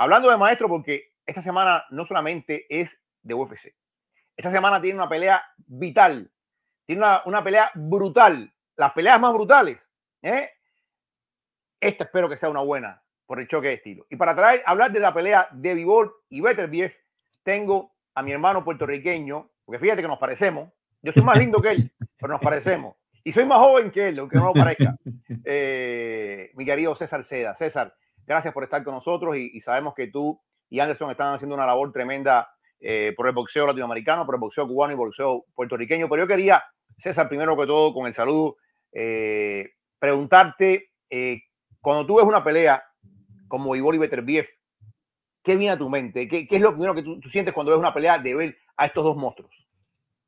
Hablando de maestro, porque esta semana no solamente es de UFC. Esta semana tiene una pelea vital. Tiene una, pelea brutal. Las peleas más brutales. ¿eh? Esta espero que sea una buena por el choque de estilo. Y para traer, hablar de la pelea de Vivol y Betterbief, tengo a mi hermano puertorriqueño, porque fíjate que nos parecemos. Yo soy más lindo que él, pero nos parecemos. Y soy más joven que él, aunque no lo parezca. Eh, mi querido César Seda. César, Gracias por estar con nosotros y, sabemos que tú y Anderson están haciendo una labor tremenda eh, por el boxeo latinoamericano, por el boxeo cubano y por el boxeo puertorriqueño. Pero yo quería, César, primero que todo, con el saludo, eh, preguntarte, eh, cuando tú ves una pelea como Ivor y Beterbiev, ¿qué viene a tu mente? ¿Qué, es lo primero que tú sientes cuando ves una pelea de ver a estos dos monstruos?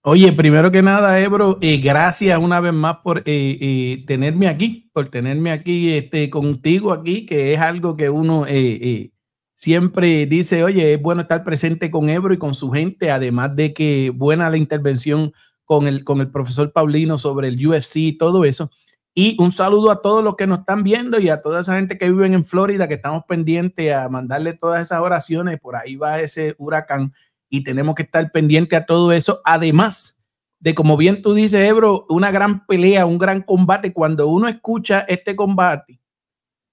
Oye, primero que nada, Ebro, eh, gracias una vez más por eh, eh, tenerme aquí, por tenerme aquí este, contigo aquí, que es algo que uno siempre dice, oye, es bueno estar presente con Ebro y con su gente, además de que buena la intervención con el, con el profesor Paulino sobre el UFC y todo eso. Y un saludo a todos los que nos están viendo y a toda esa gente que vive en Florida, que estamos pendientes a mandarle todas esas oraciones, por ahí va ese huracán y tenemos que estar pendiente a todo eso. Además de, como bien tú dices, Ebro, una gran pelea, un gran combate. Cuando uno escucha este combate,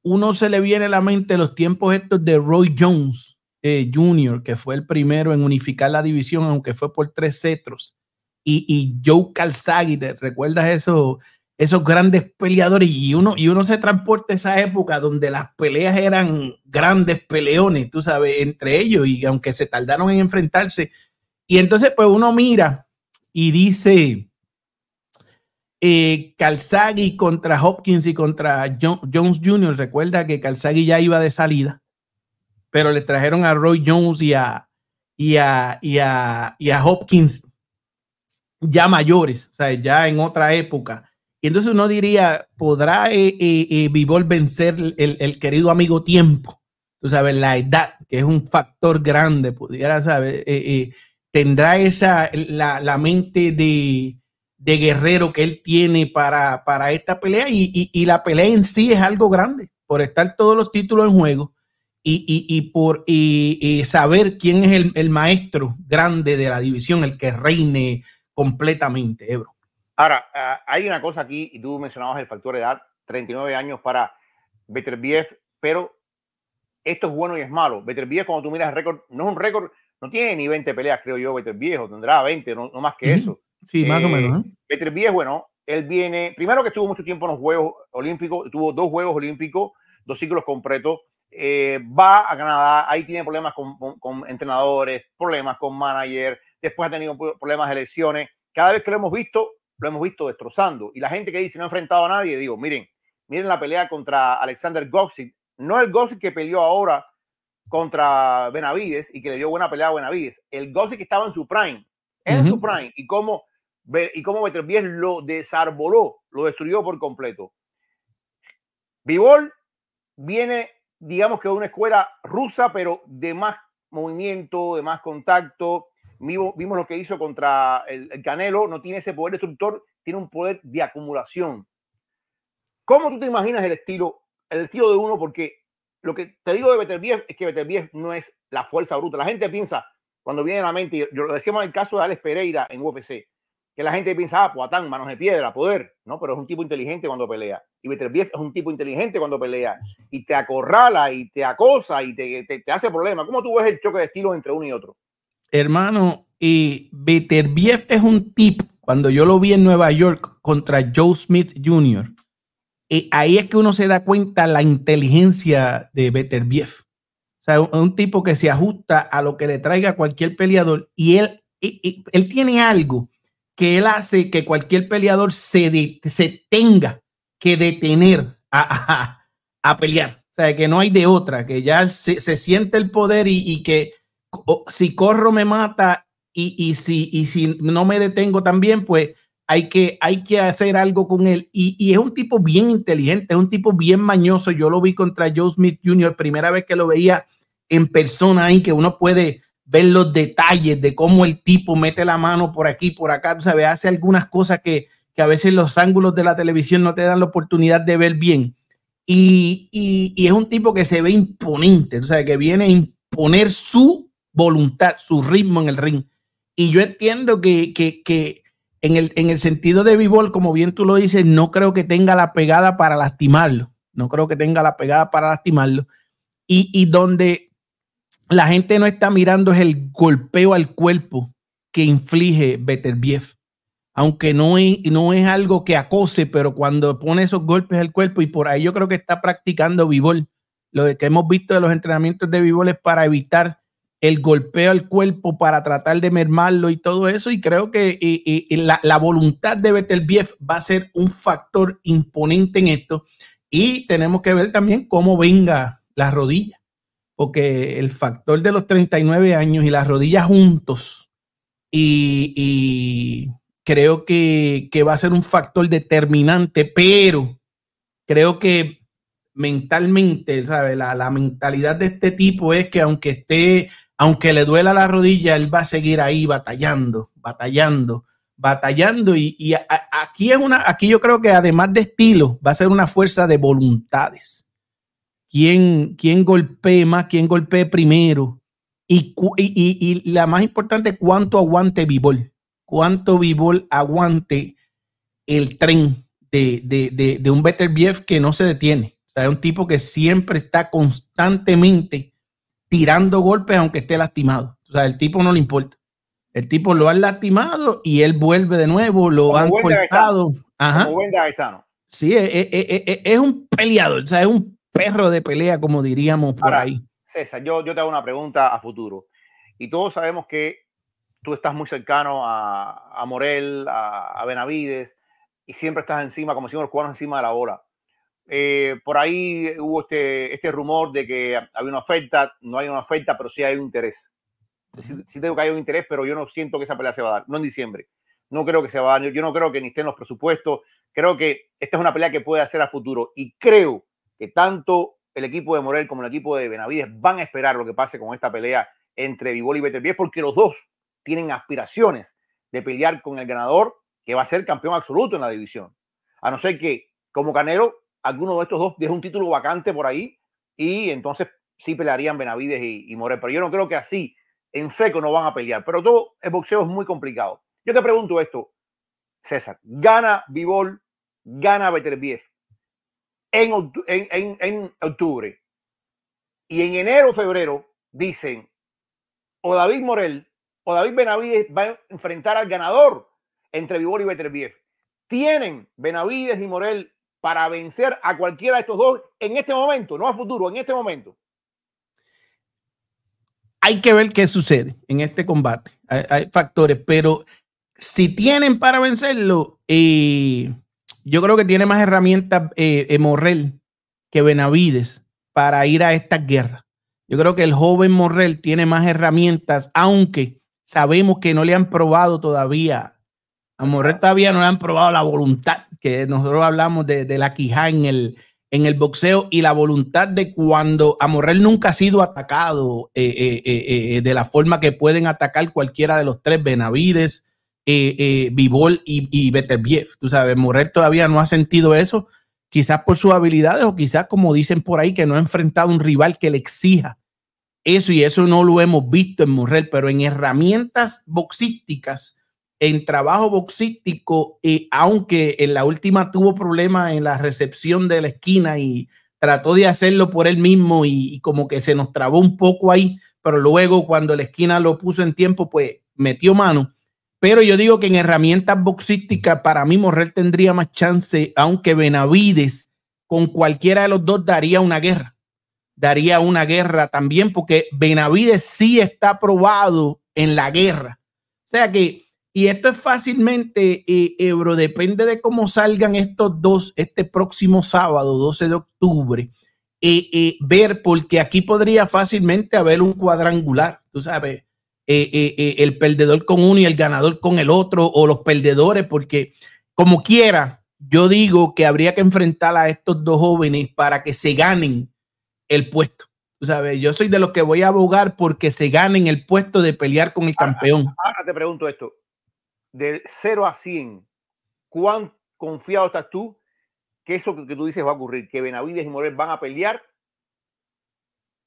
uno se le viene a la mente los tiempos estos de Roy Jones eh, Jr., que fue el primero en unificar la división, aunque fue por tres cetros. Y, y Joe Calzaghe, ¿recuerdas eso? esos grandes peleadores y uno, y uno se transporta a esa época donde las peleas eran grandes peleones, tú sabes, entre ellos y aunque se tardaron en enfrentarse. Y entonces pues uno mira y dice, eh, Calzaghi contra Hopkins y contra Jones Jr., recuerda que Calzaghi ya iba de salida, pero le trajeron a Roy Jones y a, y y a, y a Hopkins ya mayores, o sea, ya en otra época y entonces uno diría, ¿podrá eh, Vivol eh, eh, vencer el, querido amigo tiempo? Tú sabes, la edad, que es un factor grande, pudiera saber, eh, tendrá esa, la, mente de, guerrero que él tiene para, esta pelea y, la pelea en sí es algo grande, por estar todos los títulos en juego y, por saber quién es el, el maestro grande de la división, el que reine completamente, Ebro. Ahora, ah, hay una cosa aquí, y tú mencionabas el factor de edad, 39 años para Beterbiev, pero esto es bueno y es malo. Beterbiev, cuando tú miras el récord, no es un récord, no tiene ni 20 peleas, creo yo, Beterbiev, o tendrá 20, no, más que eso. Sí, más o menos. ¿eh? ¿eh? Beterbiev, bueno, él viene, primero que estuvo mucho tiempo en los Juegos Olímpicos, tuvo dos Juegos Olímpicos, dos ciclos completos, eh, va a Canadá, ahí tiene problemas con, con, entrenadores, problemas con manager, después ha tenido problemas de lesiones. Cada vez que lo hemos visto, lo hemos visto destrozando. Y la gente que dice no ha enfrentado a nadie, digo, miren, miren la pelea contra Alexander Goxit, no el Goxit que peleó ahora contra Benavides y que le dio buena pelea a Benavides, el Goxit que estaba en su prime, en su prime, y cómo, y cómo lo desarboló, lo destruyó por completo. Vivol viene, digamos que de una escuela rusa, pero de más movimiento, de más contacto, Vimos, lo que hizo contra el, Canelo, no tiene ese poder destructor, tiene un poder de acumulación. ¿Cómo tú te imaginas el estilo, el estilo de uno? Porque lo que te digo de Beterbiev es que Beterbiev no es la fuerza bruta. La gente piensa, cuando viene a la mente, yo, lo decíamos en el caso de Alex Pereira en UFC, que la gente piensa, ah, Poatán, manos de piedra, poder, ¿no? Pero es un tipo inteligente cuando pelea. Y Beterbiev es un tipo inteligente cuando pelea. Y te acorrala, y te acosa, y te, te hace problemas. ¿Cómo tú ves el choque de estilos entre uno y otro? Hermano, y Beterbiev es un tip. Cuando yo lo vi en Nueva York contra Joe Smith Jr., eh, ahí es que uno se da cuenta la inteligencia de Beterbiev. O sea, un, un tipo que se ajusta a lo que le traiga cualquier peleador y él, él tiene algo que él hace que cualquier peleador se, se tenga que detener a, pelear. O sea, que no hay de otra, que ya se, siente el poder y que si corro me mata y, y, si, y si no me detengo también, pues hay que, hay que hacer algo con él. Y, y, es un tipo bien inteligente, es un tipo bien mañoso. Yo lo vi contra Joe Smith Jr., primera vez que lo veía en persona, en que uno puede ver los detalles de cómo el tipo mete la mano por aquí, por acá, sabes hace algunas cosas que, que a veces los ángulos de la televisión no te dan la oportunidad de ver bien. Y, y, y es un tipo que se ve imponente, o sea, que viene a imponer su voluntad, su ritmo en el ring. Y yo entiendo que, en, el, en el sentido de b como bien tú lo dices, no creo que tenga la pegada para lastimarlo. No creo que tenga la pegada para lastimarlo. Y, donde la gente no está mirando es el golpeo al cuerpo que inflige Beterbiev. Aunque no es, no es algo que acose, pero cuando pone esos golpes al cuerpo, y por ahí yo creo que está practicando b Lo que hemos visto de los entrenamientos de b para evitar el golpeo al cuerpo para tratar de mermarlo y todo eso. Y creo que la, voluntad de Betelbief va a ser un factor imponente en esto. Y tenemos que ver también cómo venga la rodilla, porque el factor de los 39 años y las rodillas juntos, y, creo que, va a ser un factor determinante, pero creo que mentalmente, ¿sabe? La, la mentalidad de este tipo es que aunque esté aunque le duela la rodilla, él va a seguir ahí batallando, batallando, batallando. Y, aquí es una, aquí yo creo que además de estilo, va a ser una fuerza de voluntades. ¿Quién, quién golpee más? ¿Quién golpee primero? Y, la más importante, cuánto aguante Bibol. Cuánto Bibol aguante el tren de, un Better Bief que no se detiene. O sea, un tipo que siempre está constantemente tirando golpes aunque esté lastimado. O sea, el tipo no le importa. El tipo lo han lastimado y él vuelve de nuevo, lo han cortado. Ajá. sí, e, e, e, es, un peleador, o sea, es un perro de pelea, como diríamos por ahí. César, yo, yo te hago una pregunta a futuro. Y todos sabemos que tú estás muy cercano a, a Morel, a, Benavides, y siempre estás encima, como si los cubanos, encima de la bola. Eh, por ahí hubo este, este, rumor de que había una oferta, no hay una oferta, pero sí hay un interés. Sí, tengo que hay un interés, pero yo no siento que esa pelea se va a dar, no en diciembre. No creo que se va a dar, yo no creo que ni estén los presupuestos. Creo que esta es una pelea que puede hacer a futuro y creo que tanto el equipo de Morel como el equipo de Benavides van a esperar lo que pase con esta pelea entre Vivol y 10 porque los dos tienen aspiraciones de pelear con el ganador que va a ser campeón absoluto en la división. A no ser que, como Canelo, alguno de estos dos deja un título vacante por ahí y entonces sí pelearían Benavides y, Morel. Pero yo no creo que así, en seco, no van a pelear. Pero todo el boxeo es muy complicado. Yo te pregunto esto, César. ¿Gana Vivol, gana Beterbiev en, en, octubre? Y en enero, o febrero, dicen, o David Morel o David Benavides va a enfrentar al ganador entre Vivol y Beterbiev. ¿Tienen Benavides y Morel para vencer a cualquiera de estos dos en este momento, no a futuro, en este momento? Hay que ver qué sucede en este combate. Hay, factores, pero si tienen para vencerlo, eh, yo creo que tiene más herramientas eh, eh, Morrell que Benavides para ir a esta guerra. Yo creo que el joven Morrel tiene más herramientas, aunque sabemos que no le han probado todavía a lo todavía no le han probado la voluntad, que nosotros hablamos de, la quijá en el, en el boxeo y la voluntad de cuando Amorrel nunca ha sido atacado eh, eh, eh, de la forma que pueden atacar cualquiera de los tres, Benavides, Bibol y, y Beterbiev. Tú sabes, Morrell todavía no ha sentido eso, quizás por sus habilidades o quizás como dicen por ahí, que no ha enfrentado un rival que le exija eso y eso no lo hemos visto en Morrell, pero en herramientas boxísticas en trabajo boxístico, y aunque en la última tuvo problemas en la recepción de la esquina y trató de hacerlo por él mismo y, como que se nos trabó un poco ahí, pero luego cuando la esquina lo puso en tiempo, pues metió mano. Pero yo digo que en herramientas boxísticas, para mí Morrell tendría más chance, aunque Benavides con cualquiera de los dos daría una guerra. Daría una guerra también, porque Benavides sí está probado en la guerra. O sea que y esto es fácilmente, eh, Ebro, depende de cómo salgan estos dos este próximo sábado, 12 de octubre, Y eh, eh, ver, porque aquí podría fácilmente haber un cuadrangular, tú sabes, eh, el perdedor con uno y el ganador con el otro, o los perdedores, porque como quiera, yo digo que habría que enfrentar a estos dos jóvenes para que se ganen el puesto. Tú sabes, yo soy de los que voy a abogar porque se ganen el puesto de pelear con el campeón. Ahora te pregunto esto de 0 a 100, ¿cuán confiado estás tú que eso que tú dices va a ocurrir? Que Benavides y Morel van a pelear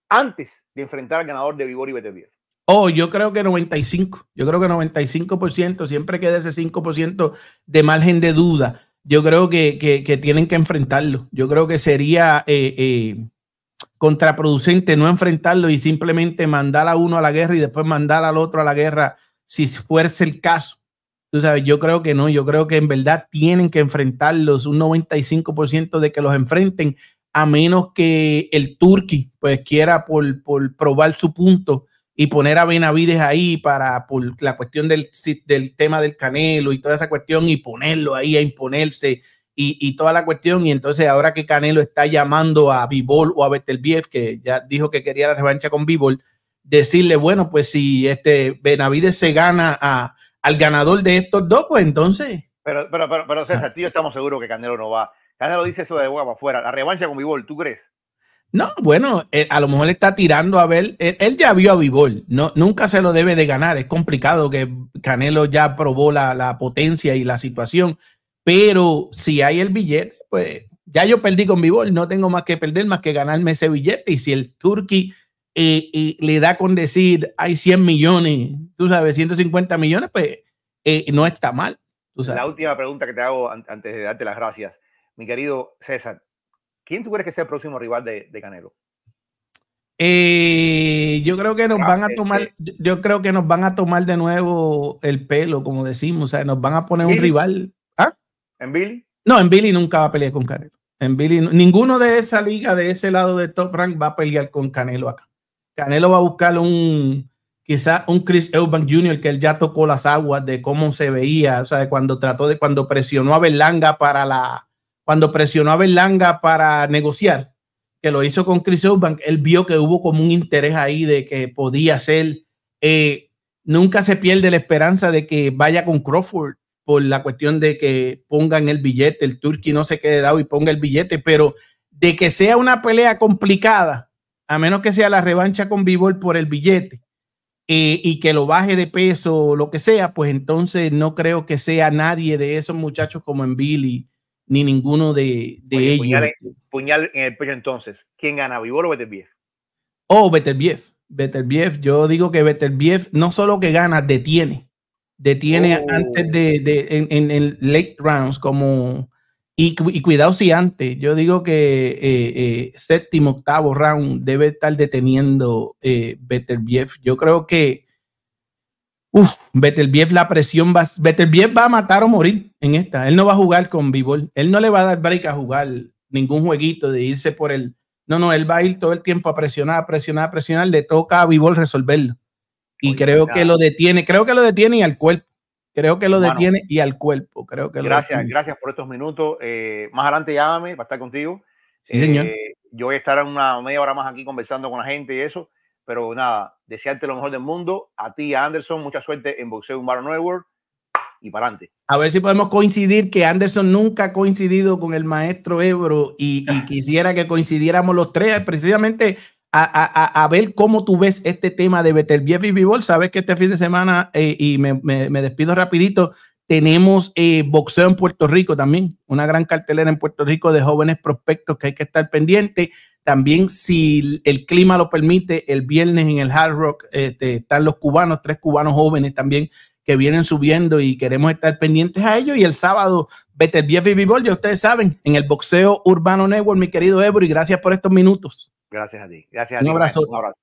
antes de enfrentar al ganador de Vigor y Beterbiev. Oh, yo creo que 95, yo creo que 95%, siempre queda ese 5% de margen de duda. Yo creo que, tienen que enfrentarlo. Yo creo que sería eh, eh, contraproducente no enfrentarlo y simplemente mandar a uno a la guerra y después mandar al otro a la guerra si fuese el caso. Tú sabes, yo creo que no, yo creo que en verdad tienen que enfrentarlos, un 95% de que los enfrenten, a menos que el Turki pues quiera por, probar su punto y poner a Benavides ahí para por la cuestión del, del tema del Canelo y toda esa cuestión y ponerlo ahí a imponerse y, y, toda la cuestión. Y entonces ahora que Canelo está llamando a Bibol o a Betelbiev, que ya dijo que quería la revancha con Bibol decirle, bueno, pues si este Benavides se gana a al ganador de estos dos, pues entonces. Pero, pero, pero, pero César, ah. tío, estamos seguros que Canelo no va. Canelo dice eso de boca para afuera. La revancha con Vivol, ¿tú crees? No, bueno, eh, a lo mejor le está tirando a ver. Eh, él, ya vio a Vivol. No, nunca se lo debe de ganar. Es complicado que Canelo ya probó la, potencia y la situación. Pero si hay el billete, pues ya yo perdí con Vivol. No tengo más que perder, más que ganarme ese billete. Y si el Turkey y le da con decir hay 100 millones, tú sabes, 150 millones, pues eh, no está mal. La última pregunta que te hago antes de darte las gracias, mi querido César, ¿quién tú crees que sea el próximo rival de, Canelo? Eh, yo creo que nos ah, van a eh, tomar, yo creo que nos van a tomar de nuevo el pelo, como decimos, o sea, nos van a poner un rival. ¿Ah? ¿En Billy? No, en Billy nunca va a pelear con Canelo. En Billy, ninguno de esa liga, de ese lado de Top Rank, va a pelear con Canelo acá. Canelo va a buscar un, quizá un Chris Eubank Jr., que él ya tocó las aguas de cómo se veía, o sea, cuando trató de, cuando presionó a Berlanga para la, cuando presionó a Berlanga para negociar, que lo hizo con Chris Eubank, él vio que hubo como un interés ahí de que podía ser, eh, nunca se pierde la esperanza de que vaya con Crawford por la cuestión de que pongan el billete, el turkey no se quede dado y ponga el billete, pero de que sea una pelea complicada, a menos que sea la revancha con Vivol por el billete eh, y que lo baje de peso o lo que sea, pues entonces no creo que sea nadie de esos muchachos como en Billy ni ninguno de, ellos. Puñal en, el pecho entonces. ¿Quién gana, Vivor o Betelbief? Oh, Better Bief. yo digo que Betelbief no solo que gana, detiene. Detiene oh. antes de, en, el en late rounds como y, cuidado si antes, yo digo que eh, eh, séptimo, octavo round debe estar deteniendo eh, Beterbiev. Yo creo que, uff, Beterbiev la presión va, Beterbiev va a matar o morir en esta. Él no va a jugar con Bibol. Él no le va a dar break a jugar ningún jueguito de irse por el... No, no, él va a ir todo el tiempo a presionar, a presionar, a presionar. Le toca a Bibol resolverlo. Y creo que lo detiene, creo que lo detiene y al cuerpo. Creo que lo detiene y al cuerpo. Creo que gracias, gracias por estos minutos. Eh, más adelante llámame para estar contigo. Sí, señor. Eh, yo voy a estar una media hora más aquí conversando con la gente y eso. Pero nada, desearte lo mejor del mundo. A ti, a Anderson, mucha suerte en Boxeo Humano Network y para adelante. A ver si podemos coincidir que Anderson nunca ha coincidido con el maestro Ebro y, y quisiera que coincidiéramos los tres. Precisamente a, ver cómo tú ves este tema de Betelgeuse y Sabes que este fin de semana, eh, y me, despido rapidito, tenemos eh, boxeo en Puerto Rico también, una gran cartelera en Puerto Rico de jóvenes prospectos que hay que estar pendiente. También, si el clima lo permite, el viernes en el Hard Rock este, están los cubanos, tres cubanos jóvenes también que vienen subiendo y queremos estar pendientes a ellos. Y el sábado, Betelgeuse y Vivol, ya ustedes saben, en el Boxeo Urbano Network, mi querido Ebro, y gracias por estos minutos. Gracias a ti. Gracias a Un abrazo.